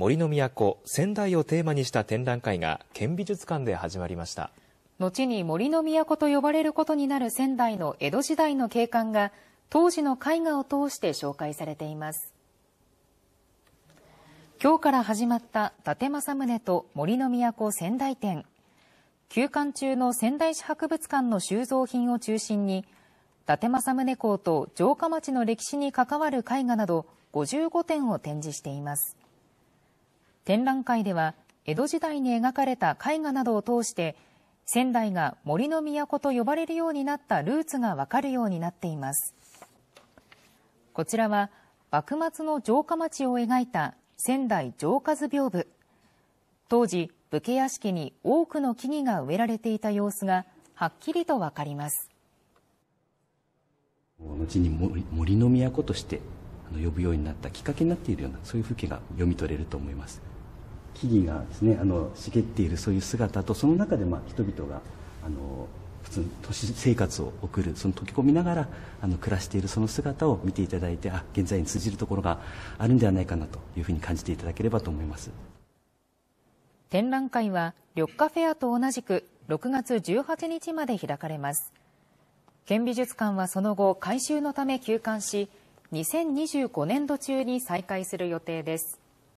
森の都仙台をテーマにした展覧会が県美術館で始まりました後に森の都と呼ばれることになる仙台の江戸時代の景観が当時の絵画を通して紹介されています今日から始まった伊達政宗と森の都仙台展休館中の仙台市博物館の収蔵品を中心に伊達政宗公と城下町の歴史に関わる絵画など55点を展示しています展覧会では江戸時代に描かれた絵画などを通して仙台が森の都と呼ばれるようになったルーツがわかるようになっていますこちらは幕末の城下町を描いた仙台城下図屏風当時武家屋敷に多くの木々が植えられていた様子がはっきりとわかります後に森の都として呼ぶようになったきっかけになっているようなそういう風景が読み取れると思います木々がですねあの茂っているそういう姿とその中でまあ人々があの普通都市生活を送るその溶け込みながらあの暮らしているその姿を見ていただいてあ現在に通じるところがあるんではないかなというふうに感じていただければと思います展覧会は緑化フェアと同じく6月18日まで開かれます県美術館はその後改修のため休館し2025年度中に再開する予定です